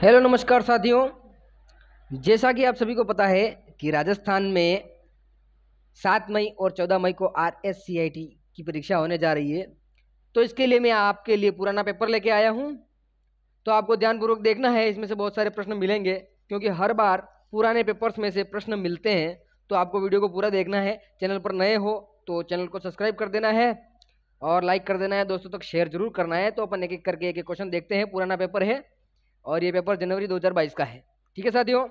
hello नमस्कार साथियों जैसा कि आप सभी को पता है कि राजस्थान में सात मई और चौदह मई को R S C I T की परीक्षा होने जा रही है तो इसके लिए मैं आपके लिए पुराना पेपर लेके आया हूँ तो आपको ध्यानपूर्वक देखना है इसमें से बहुत सारे प्रश्न मिलेंगे क्योंकि हर बार पुराने पेपर्स में से प्रश्न मिलते हैं तो आपको वीडियो को पूरा देखना है चैनल पर नए हो तो चैनल को सब्सक्राइब कर देना है और लाइक कर देना है दोस्तों तक शेयर जरूर करना है तो अपन एक एक करके एक एक क्वेश्चन देखते हैं पुराना पेपर है और ये पेपर जनवरी 2022 का है ठीक है साथियों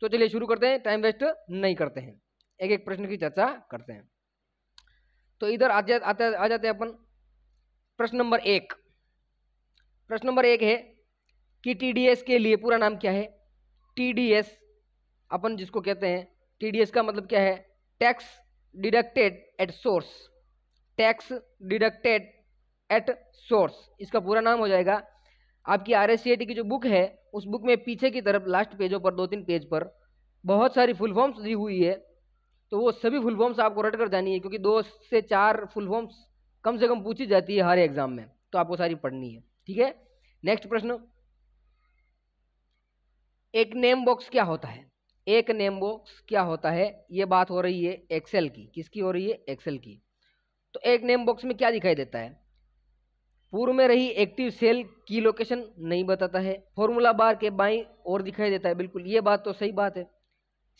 तो चलिए शुरू करते हैं टाइम वेस्ट नहीं करते हैं एक एक प्रश्न की चर्चा करते हैं तो इधर आ जा, आ जाते हैं अपन प्रश्न नंबर एक प्रश्न नंबर एक है कि टीडीएस के लिए पूरा नाम क्या है टीडीएस अपन जिसको कहते हैं टीडीएस का मतलब क्या है tax deducted at source tax deducted at source इसका पूरा नाम हो जाएगा आपकी आर की जो बुक है उस बुक में पीछे की तरफ लास्ट पेजों पर दो तीन पेज पर बहुत सारी फुल फॉर्म्स दी हुई है तो वो सभी फुल फॉर्म्स आपको रट कर जानी है क्योंकि दो से चार फुल फॉर्म्स कम से कम पूछी जाती है हर एग्जाम में तो आपको सारी पढ़नी है ठीक है नेक्स्ट प्रश्न एक नेम बॉक्स क्या होता है एक नेम बॉक्स क्या होता है ये बात हो रही है एक्सेल की किसकी हो रही है एक्सेल की तो एक नेम बॉक्स में क्या दिखाई देता है पूर्व में रही एक्टिव सेल की लोकेशन नहीं बताता है फॉर्मूला बार के बाई और दिखाई देता है बिल्कुल ये बात तो सही बात है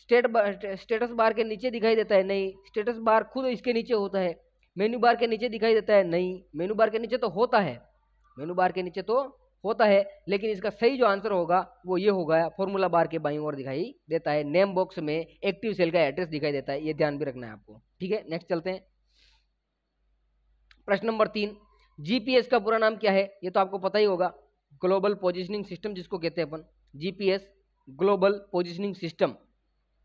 स्टेट बार स्टेटस बार के नीचे दिखाई देता है नहीं स्टेटस बार खुद इसके नीचे होता है मेन्यू बार के नीचे दिखाई देता है नहीं मेन्यू बार के नीचे तो होता है मेन्यू बार के नीचे तो होता है लेकिन इसका सही जो आंसर होगा वो ये होगा फॉर्मूला बार के बाई और दिखाई देता है नेम बॉक्स में एक्टिव सेल का एड्रेस दिखाई देता है ये ध्यान भी रखना है आपको ठीक है नेक्स्ट चलते हैं प्रश्न नंबर तीन जीपीएस का पूरा नाम क्या है ये तो आपको पता ही होगा ग्लोबल पोजिशनिंग सिस्टम जिसको कहते हैं अपन जीपीएस ग्लोबल पोजिशनिंग सिस्टम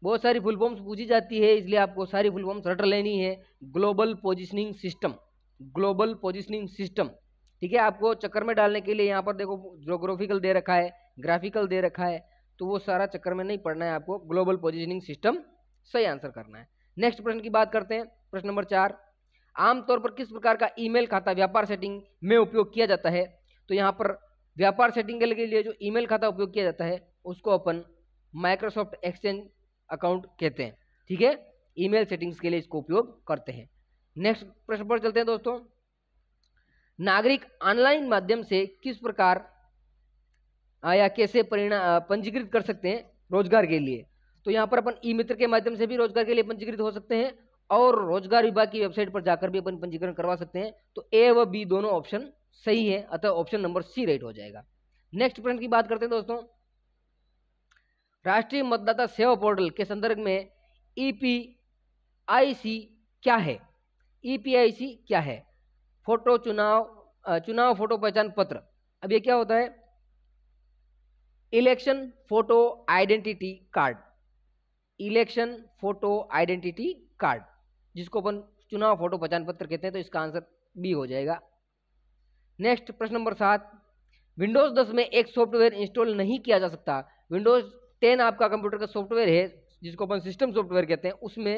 बहुत सारी फुल फॉर्म्स पूछी जाती है इसलिए आपको सारी फुल फॉर्म्स रट लेनी है global positioning system global positioning system ठीक है आपको चक्कर में डालने के लिए यहाँ पर देखो जोग्राफिकल दे रखा है ग्राफिकल दे रखा है तो वो सारा चक्कर में नहीं पढ़ना है आपको ग्लोबल पोजिशनिंग सिस्टम सही आंसर करना है नेक्स्ट प्रश्न की बात करते हैं प्रश्न नंबर चार आमतौर पर किस प्रकार का ईमेल खाता व्यापार सेटिंग में उपयोग किया जाता है तो यहाँ पर व्यापार सेटिंग के लिए जो ईमेल खाता उपयोग किया जाता है उसको अपन माइक्रोसॉफ्ट एक्सचेंज अकाउंट कहते हैं ठीक है ईमेल सेटिंग्स के लिए इसको उपयोग करते हैं नेक्स्ट प्रश्न पर चलते हैं दोस्तों नागरिक ऑनलाइन माध्यम से किस प्रकार या कैसे परिणाम पंजीकृत कर सकते हैं रोजगार के लिए तो यहाँ पर अपन ई मित्र के माध्यम से भी रोजगार के लिए पंजीकृत हो सकते हैं और रोजगार विभाग की वेबसाइट पर जाकर भी अपन पंजीकरण करवा सकते हैं तो ए व बी दोनों ऑप्शन सही है अतः ऑप्शन नंबर सी राइट हो जाएगा नेक्स्ट प्रश्न की बात करते हैं दोस्तों राष्ट्रीय मतदाता सेवा पोर्टल के संदर्भ में ई पी आई सी क्या है ई पी आई सी क्या है फोटो चुनाव चुनाव फोटो पहचान पत्र अब ये क्या होता है election photo identity card election photo identity card जिसको अपन चुनाव फोटो पहचान पत्र कहते हैं तो इसका आंसर बी हो जाएगा नेक्स्ट प्रश्न नंबर सात विंडोज़ दस में एक सॉफ्टवेयर इंस्टॉल नहीं किया जा सकता विंडोज़ टेन आपका कंप्यूटर का सॉफ्टवेयर है जिसको अपन सिस्टम सॉफ्टवेयर कहते हैं उसमें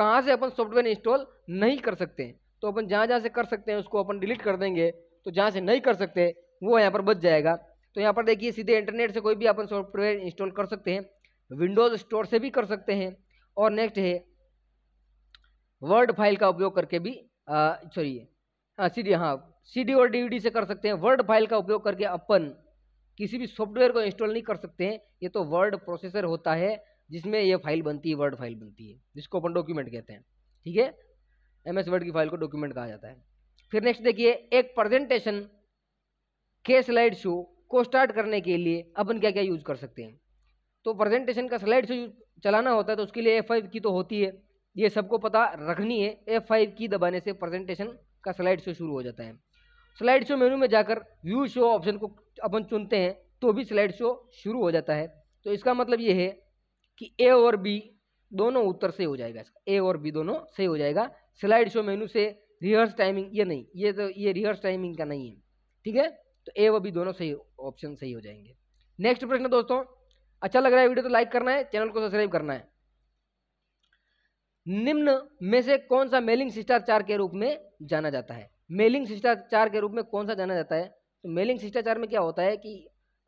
कहाँ से अपन सॉफ्टवेयर इंस्टॉल नहीं कर सकते तो अपन जहाँ जहाँ से कर सकते हैं उसको अपन डिलीट कर देंगे तो जहाँ से नहीं कर सकते वो यहाँ पर बच जाएगा तो यहाँ पर देखिए सीधे इंटरनेट से कोई भी अपन सॉफ्टवेयर इंस्टॉल कर सकते हैं विंडोज़ स्टोर से भी कर सकते हैं और नेक्स्ट है वर्ड फाइल का उपयोग करके भी सॉरी सी डी हाँ सी डी और डी से कर सकते हैं वर्ड फाइल का उपयोग करके अपन किसी भी सॉफ्टवेयर को इंस्टॉल नहीं कर सकते हैं ये तो वर्ड प्रोसेसर होता है जिसमें ये फाइल बनती है वर्ड फाइल बनती है जिसको अपन डॉक्यूमेंट कहते हैं ठीक है एम एस वर्ड की फाइल को डॉक्यूमेंट कहा जाता है फिर नेक्स्ट देखिए एक प्रेजेंटेशन के स्लाइड शो को स्टार्ट करने के लिए अपन क्या क्या यूज़ कर सकते हैं तो प्रेजेंटेशन का स्लाइड शो चलाना होता है तो उसके लिए एफ की तो होती है ये सबको पता रखनी है एफ फाइव की दबाने से प्रेजेंटेशन का स्लाइड शो शुरू हो जाता है स्लाइड शो मेनू में जाकर व्यू शो ऑप्शन को अपन चुनते हैं तो भी स्लाइड शो शुरू हो जाता है तो इसका मतलब ये है कि ए और बी दोनों उत्तर से हो जाएगा इसका ए और बी दोनों सही हो जाएगा स्लाइड शो मेनू से रिहर्स टाइमिंग ये नहीं ये तो ये रिहर्स टाइमिंग का नहीं है ठीक है तो ए और बी दोनों सही ऑप्शन सही हो जाएंगे नेक्स्ट प्रश्न दोस्तों अच्छा लग रहा है वीडियो तो लाइक करना है चैनल को सब्सक्राइब करना है निम्न में से कौन सा मेलिंग शिष्टाचार के रूप में जाना जाता है मेलिंग शिष्टाचार के रूप में कौन सा जाना जाता है तो मेलिंग शिष्टाचार में क्या होता है कि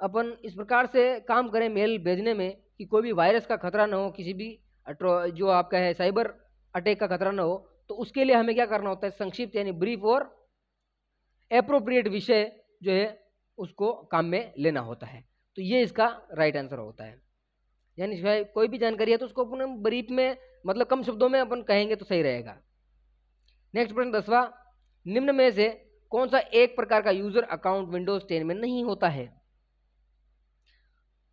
अपन इस प्रकार से काम करें मेल भेजने में कि कोई भी वायरस का खतरा ना हो किसी भी जो आपका है साइबर अटैक का खतरा ना हो तो उसके लिए हमें क्या करना होता है संक्षिप्त यानी ब्रीफ और अप्रोप्रिएट विषय जो है उसको काम में लेना होता है तो ये इसका राइट आंसर होता है यानी कोई भी जानकारी है तो उसको अपने ब्रीफ में मतलब कम शब्दों में अपन कहेंगे तो सही रहेगा नेक्स्ट प्रश्न दसवा निम्न में से कौन सा एक प्रकार का यूजर अकाउंट विंडोज टेन में नहीं होता है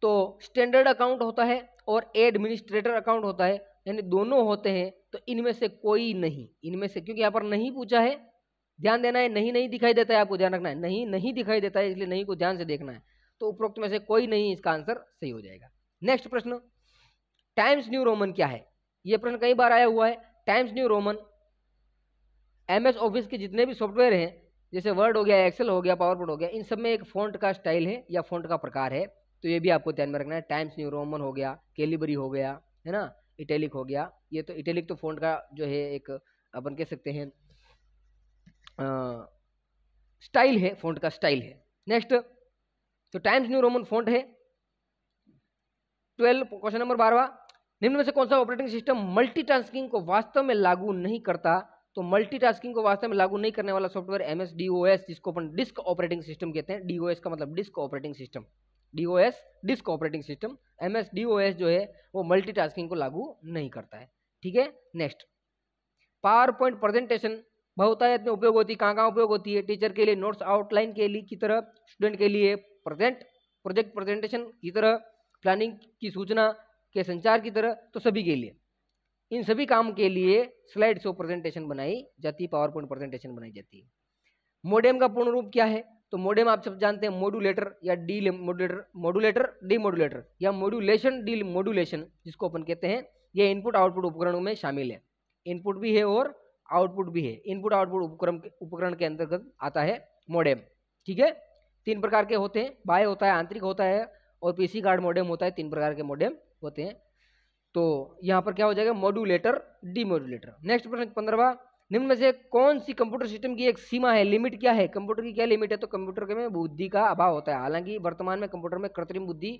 तो स्टैंडर्ड अकाउंट होता है और एडमिनिस्ट्रेटर अकाउंट होता है यानी दोनों होते हैं तो इनमें से कोई नहीं इनमें से क्योंकि यहाँ पर नहीं पूछा है ध्यान देना है नहीं नहीं दिखाई देता है आपको ध्यान रखना है नहीं नहीं दिखाई देता है इसलिए नहीं को ध्यान से देखना है तो उपरोक्त में से कोई नहीं इसका आंसर सही हो जाएगा नेक्स्ट प्रश्न टाइम्स न्यू रोमन क्या है ये प्रश्न कई बार आया हुआ है Times New Roman M S Office के जितने भी सॉफ्टवेयर हैं जैसे वर्ड हो गया एक्सेल हो गया पावर हो गया इन सब में एक फ़ॉन्ट का स्टाइल है या फ़ॉन्ट का प्रकार है तो ये भी आपको ध्यान में रखना है टाइम्स न्यू रोमन हो गया कैलिबरी हो गया है ना इटैलिक हो गया ये तो इटैलिक तो फ़ॉन्ट का जो है एक अपन कह सकते हैं स्टाइल है फ़ॉन्ट का स्टाइल है नेक्स्ट तो टाइम्स न्यू रोमन फ़ॉन्ट है ट्वेल्व क्वेश्चन नंबर बारवा निम्न में से कौन सा ऑपरेटिंग सिस्टम मल्टीटास्किंग को वास्तव में लागू नहीं करता तो मल्टीटास्किंग को वास्तव में लागू नहीं करने वाला सॉफ्टवेयर एम एस जिसको अपन डिस्क ऑपरेटिंग सिस्टम कहते हैं डीओएस का मतलब disk operating system DOS disk operating system M S जो है वो मल्टीटास्किंग को लागू नहीं करता है ठीक है नेक्स्ट पावर पॉइंट प्रेजेंटेशन बहुतायत में उपयोग होती है कहाँ कहाँ उपयोग होती है टीचर के लिए नोट्स आउटलाइन के लिए की तरह स्टूडेंट के लिए प्रेजेंट प्रोजेक्ट प्रेजेंटेशन की तरह प्लानिंग की सूचना के संचार की तरह तो सभी के लिए इन सभी काम के लिए स्लाइड शो प्रेजेंटेशन बनाई जाती है पावर पॉइंट प्रेजेंटेशन बनाई जाती है मोडेम का पूर्ण रूप क्या है तो मोडेम आप सब जानते हैं मोडुलेटर या demodulator modulator demodulator या मोडुलेशन डी मोडुलेशन जिसको अपन कहते हैं यह इनपुट आउटपुट उपकरणों में शामिल है इनपुट भी है और आउटपुट भी है इनपुट आउटपुट उपकरण उपकरण के अंतर्गत आता है मोडेम ठीक है तीन प्रकार के होते हैं बाय होता है आंतरिक होता है और पीसी कार्ड मोडेम होता है तीन प्रकार के मोडेम होते हैं तो यहाँ पर क्या हो जाएगा मॉड्यूलेटर डीमोड्यूलेटर नेक्स्ट प्रश्न पंद्रवा निम्न में से कौन सी कंप्यूटर सिस्टम की एक सीमा है लिमिट क्या है कंप्यूटर की क्या लिमिट है तो कंप्यूटर के में बुद्धि का अभाव होता है हालांकि वर्तमान में कंप्यूटर में कृत्रिम बुद्धि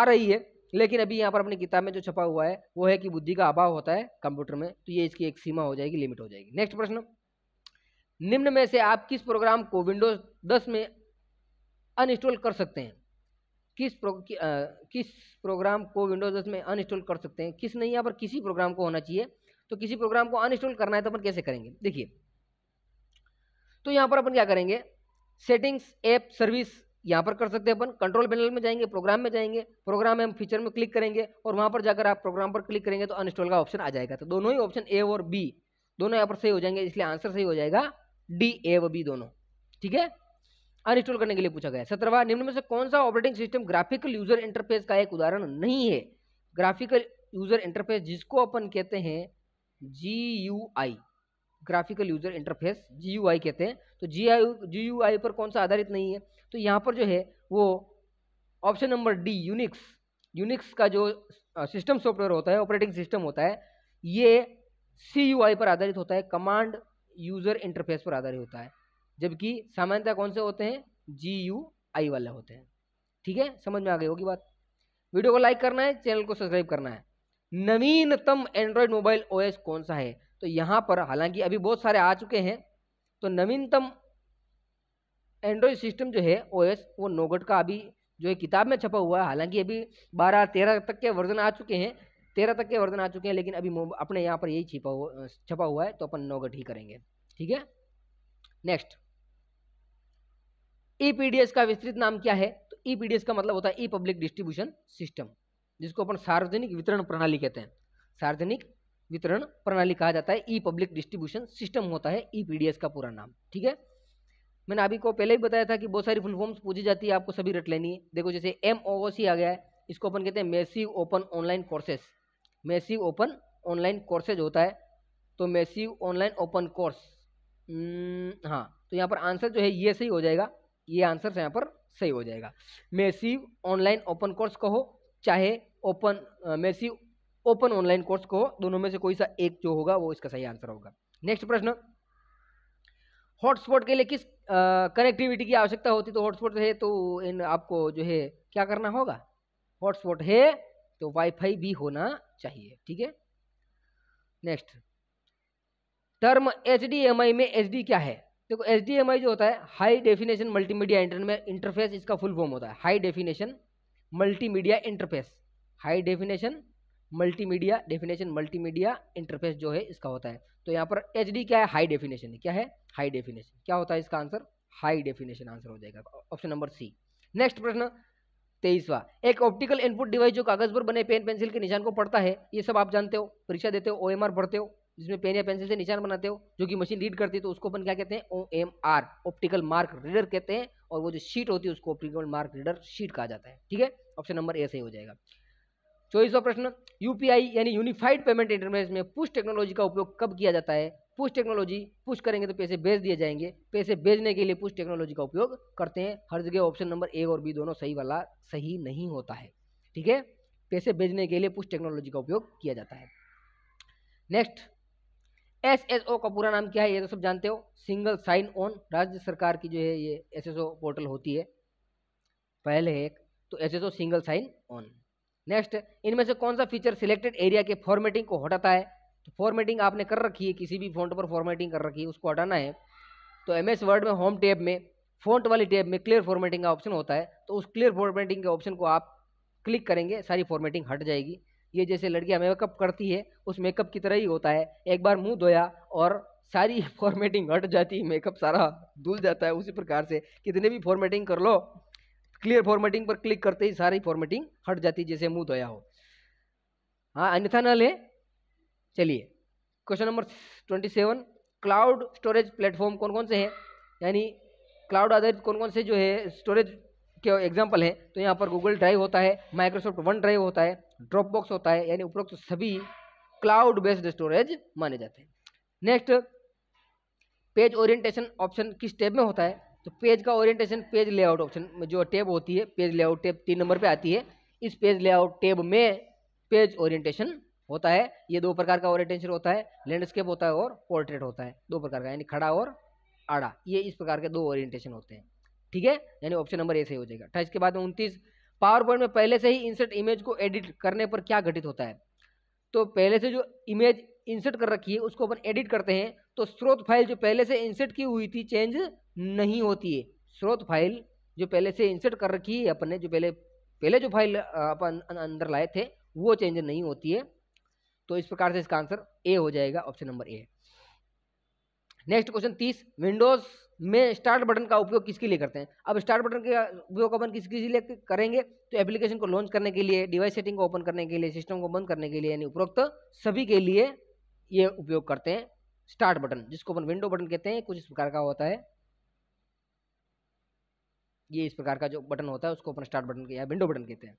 आ रही है लेकिन अभी यहाँ पर अपनी किताब में जो छपा हुआ है वो है कि बुद्धि का अभाव होता है कंप्यूटर में तो ये इसकी एक सीमा हो जाएगी लिमिट हो जाएगी नेक्स्ट प्रश्न निम्न में से आप किस प्रोग्राम को विंडोज दस में अनइंस्टॉल कर सकते हैं किस प्रो, कि, आ, किस प्रोग्राम को विंडोज दस में अनइंस्टॉल कर सकते हैं किस नहीं यहाँ पर किसी प्रोग्राम को होना चाहिए तो किसी प्रोग्राम को अनइंस्टॉल करना है तो अपन कैसे करेंगे देखिए तो यहाँ पर अपन क्या करेंगे सेटिंग्स ऐप सर्विस यहाँ पर कर सकते हैं अपन कंट्रोल पैनल में जाएंगे प्रोग्राम में जाएंगे प्रोग्राम हम फीचर में क्लिक करेंगे और वहाँ पर जाकर आप प्रोग्राम पर क्लिक करेंगे तो अनइंस्टॉल का ऑप्शन आ जाएगा तो दोनों ही ऑप्शन ए और बी दोनों यहाँ पर सही हो जाएंगे इसलिए आंसर सही हो जाएगा डी ए व बी दोनों ठीक है अनइंस्टॉल करने के लिए पूछा गया सत्रहवा निम्न में से कौन सा operating system graphical user interface का एक उदाहरण नहीं है ग्राफिकल यूजर इंटरफेस जिसको अपन कहते हैं G U I graphical user interface G U I कहते हैं तो जी आई जी यू आई पर कौन सा आधारित नहीं है तो यहाँ पर जो है वो option number D Unix Unix का जो सिस्टम सॉफ्टवेयर होता है ऑपरेटिंग सिस्टम होता है ये सी यू आई पर आधारित होता है कमांड यूजर इंटरफेस पर आधारित होता है जबकि सामान्यतः कौन से होते हैं जी यू आई वाले होते हैं ठीक है समझ में आ गई होगी बात वीडियो को लाइक करना है चैनल को सब्सक्राइब करना है नवीनतम एंड्रॉयड मोबाइल ओएस कौन सा है तो यहाँ पर हालांकि अभी बहुत सारे आ चुके हैं तो नवीनतम एंड्रॉयड सिस्टम जो है ओएस वो नोगट का अभी जो है किताब में छपा हुआ है हालांकि अभी बारह तेरह तक के वर्जन आ चुके हैं तेरह तक के वर्जन आ चुके हैं लेकिन अभी अपने यहाँ पर यही छिपा हुआ छपा हुआ है तो अपन नोगट ही करेंगे ठीक है नेक्स्ट ई e का विस्तृत नाम क्या है तो ई e का मतलब होता है ई पब्लिक डिस्ट्रीब्यूशन सिस्टम जिसको अपन सार्वजनिक वितरण प्रणाली कहते हैं सार्वजनिक वितरण प्रणाली कहा जाता है ई पब्लिक डिस्ट्रीब्यूशन सिस्टम होता है ई e का पूरा नाम ठीक है मैंने अभी को पहले ही बताया था कि बहुत सारी फुलफॉर्म्स फॉर्म्स पूछी जाती है आपको सभी रट लेनी है देखो जैसे एम ओ सी आ गया है इसको अपन कहते हैं massive open online courses massive open online courses होता है तो मैसिव ऑनलाइन ओपन कोर्स हाँ तो यहाँ पर आंसर जो है ये सही हो जाएगा ये आंसर यहाँ पर सही हो जाएगा मेसिव ऑनलाइन ओपन कोर्स कहो चाहे open massive open online course को दोनों में से कोई सा एक जो होगा वो इसका सही आंसर होगा नेक्स्ट प्रश्न हॉटस्पॉट के लिए किस कनेक्टिविटी की आवश्यकता होती तो हॉटस्पॉट है तो इन आपको जो है क्या करना होगा हॉटस्पॉट है तो वाईफाई भी होना चाहिए ठीक है नेक्स्ट टर्म एच में एच क्या है देखो एच जो होता है हाई डेफिनेशन मल्टीमीडिया इंटरफेस इसका फुल फॉर्म होता है high definition multimedia interface high definition multimedia definition multimedia interface जो है इसका होता है तो यहाँ पर एच क्या है हाई डेफिनेशन क्या है हाई डेफिनेशन क्या होता है इसका आंसर हाई डेफिनेशन आंसर हो जाएगा ऑप्शन नंबर सी नेक्स्ट प्रश्न तेईसवा एक ऑप्टिकल इनपुट डिवाइस जो कागज पर बने पेन पेंसिल के निशान को पढ़ता है ये सब आप जानते हो परीक्षा देते हो ओ पढ़ते हो जिसमें पेन या पेंसिल से निशान बनाते हो जो कि मशीन रीड करती है तो उसको अपन क्या कहते हैं O M R optical mark reader कहते हैं और वो जो शीट होती है उसको ऑप्टिकल मार्क रीडर शीट कहा जाता है ठीक है ऑप्शन नंबर ए सही हो जाएगा चौबीसवा प्रश्न यूपीआई यानी यूनिफाइड पेमेंट इंटरफेस में पुश टेक्नोलॉजी का उपयोग कब किया जाता है पुश टेक्नोलॉजी पुश करेंगे तो पैसे भेज दिए जाएंगे पैसे भेजने के लिए पुश टेक्नोलॉजी का उपयोग करते हैं हर जगह ऑप्शन नंबर ए और बी दोनों सही वाला सही नहीं होता है ठीक है पैसे भेजने के लिए पुश टेक्नोलॉजी का उपयोग किया जाता है नेक्स्ट एस एस ओ का पूरा नाम क्या है ये तो सब जानते हो सिंगल साइन ऑन राज्य सरकार की जो है ये एस एस ओ पोर्टल होती है पहले है एक तो S S O single sign on next इनमें से कौन सा फीचर सिलेक्टेड एरिया के फॉर्मेटिंग को हटाता है तो फॉर्मेटिंग आपने कर रखी है किसी भी फ़ॉन्ट पर फॉर्मेटिंग कर रखी है उसको हटाना है तो एम एस वर्ड में होम टैब में फ़ॉन्ट वाली टैब में क्लियर फॉर्मेटिंग का ऑप्शन होता है तो उस क्लियर फॉर्मेटिंग के ऑप्शन को आप क्लिक करेंगे सारी फॉर्मेटिंग हट जाएगी ये जैसे लड़कियाँ मेकअप करती है उस मेकअप की तरह ही होता है एक बार मुंह धोया और सारी फॉर्मेटिंग हट जाती है मेकअप सारा धुल जाता है उसी प्रकार से कितने भी फॉर्मेटिंग कर लो क्लियर फॉर्मेटिंग पर क्लिक करते ही सारी फॉर्मेटिंग हट जाती है जैसे मुंह धोया हो हाँ अन्यथा न ले चलिए question number twenty seven cloud storage platform कौन कौन से हैं यानी क्लाउड आधारित कौन कौन से जो है स्टोरेज के एग्जाम्पल है तो यहाँ पर गूगल ड्राइव होता है माइक्रोसॉफ्ट वन ड्राइव होता है ड्रॉप बॉक्स होता है यानी उपरोक्त सभी क्लाउड बेस्ड स्टोरेज माने जाते हैं नेक्स्ट पेज ओरिएंटेशन ऑप्शन किस टैब में होता है तो पेज का ओरिएंटेशन पेज लेआउट ऑप्शन में जो टैब होती है पेज लेआउट टैब तीन नंबर पे आती है इस पेज लेआउट टैब में पेज ओरिएंटेशन होता है ये दो प्रकार का ओरिएंटेशन होता है लैंडस्केप होता है और पोर्ट्रेट होता है दो प्रकार का यानी खड़ा और आड़ा ये इस प्रकार के दो ओरिएंटेशन होते हैं ठीक है यानी ऑप्शन नंबर ए सही हो जाएगा अट्ठाईस के बाद में उनतीस पावर पॉइंट में पहले से ही इंसर्ट इमेज को एडिट करने पर क्या घटित होता है तो पहले से जो इमेज इंसर्ट कर रखी है उसको अपन एडिट करते हैं तो स्रोत फाइल जो पहले से इंसर्ट की हुई थी चेंज नहीं होती है स्रोत फाइल जो पहले से इंसर्ट कर रखी है अपन ने जो पहले पहले जो फाइल अपन अंदर लाए थे वो चेंज नहीं होती है तो इस प्रकार से इसका आंसर ए हो जाएगा option number A next question तीस विंडोज़ में स्टार्ट बटन का उपयोग किसके लिए करते हैं अब स्टार्ट बटन का उपयोग अपन किसके लिए करेंगे तो एप्लीकेशन को लॉन्च करने के लिए डिवाइस सेटिंग को ओपन करने के लिए सिस्टम को बंद करने के लिए यानी उपरोक्त सभी के लिए ये उपयोग करते हैं स्टार्ट बटन जिसको अपन विंडो बटन कहते हैं कुछ इस प्रकार का होता है ये इस प्रकार का जो बटन होता है उसको अपन स्टार्ट बटन या विंडो बटन कहते हैं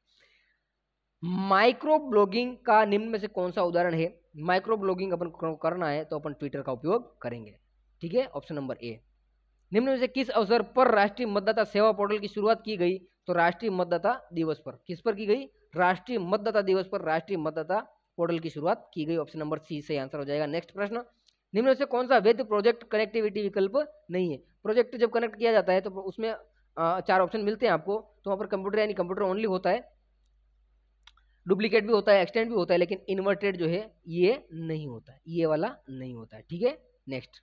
माइक्रो ब्लॉगिंग का निम्न में से कौन सा उदाहरण है माइक्रो ब्लॉगिंग अपन करना है तो अपन ट्विटर का उपयोग करेंगे ठीक है ऑप्शन नंबर ए निम्न में से किस अवसर पर राष्ट्रीय मतदाता सेवा पोर्टल की शुरुआत की गई तो राष्ट्रीय मतदाता दिवस पर किस पर की गई राष्ट्रीय मतदाता दिवस पर राष्ट्रीय मतदाता पोर्टल की शुरुआत की गई ऑप्शन नंबर सी सही आंसर हो जाएगा नेक्स्ट प्रश्न निम्न से कौन सा वैध प्रोजेक्ट कनेक्टिविटी विकल्प नहीं है प्रोजेक्ट जब कनेक्ट किया जाता है तो उसमें चार ऑप्शन मिलते हैं आपको तो वहाँ पर कंप्यूटर यानी कंप्यूटर ओनली होता है डुप्लीकेट भी होता है एक्सटेंड भी होता है लेकिन इन्वर्टेड जो है ये नहीं होता है ये वाला नहीं होता है ठीक है नेक्स्ट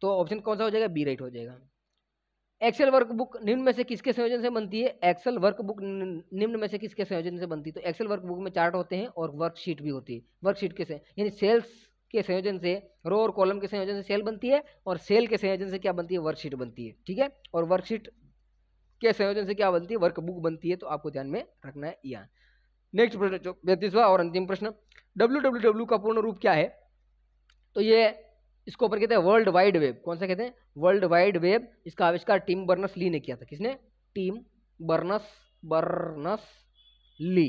तो ऑप्शन कौन सा हो जाएगा बी राइट हो जाएगा एक्सेल वर्क बुक निम्न में से किसके संयोजन से बनती है एक्सेल वर्क बुक निम्न में से किसके संयोजन से बनती है तो एक्सेल वर्क बुक में चार्ट होते हैं और वर्कशीट भी होती है वर्कशीट के यानी सेल्स के संयोजन से रो और कॉलम के संयोजन से सेल बनती है और सेल के संयोजन से क्या बनती है वर्कशीट बनती है ठीक है और वर्कशीट के संयोजन से क्या बनती है वर्कबुक बनती है तो आपको ध्यान में रखना है यहाँ नेक्स्ट प्रश्न बैतीसवा और अंतिम प्रश्न डब्ल्यू का पूर्ण रूप क्या है तो ये इसको ऊपर कहते हैं वर्ल्ड वाइड वेब कौन सा कहते हैं वर्ल्ड वाइड वेब इसका आविष्कार टीम बर्नस ली ने किया था किसने Tim Berners Berners Lee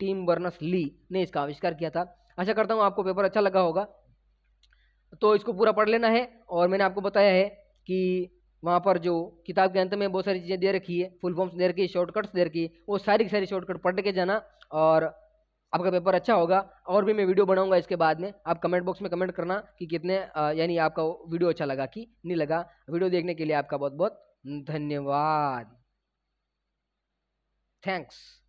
Tim Berners Lee ने इसका आविष्कार किया था आशा करता हूँ आपको पेपर अच्छा लगा होगा तो इसको पूरा पढ़ लेना है और मैंने आपको बताया है कि वहाँ पर जो किताब के अंत में बहुत सारी चीज़ें दे रखी है फुल फॉर्म्स दे रखी है शॉर्टकट्स दे रखी है वो सारी की सारी शॉर्टकट पढ़ के जाना और आपका पेपर अच्छा होगा और भी मैं वीडियो बनाऊंगा इसके बाद में आप कमेंट बॉक्स में कमेंट करना कि कितने यानी आपका वीडियो अच्छा लगा कि नहीं लगा वीडियो देखने के लिए आपका बहुत बहुत धन्यवाद थैंक्स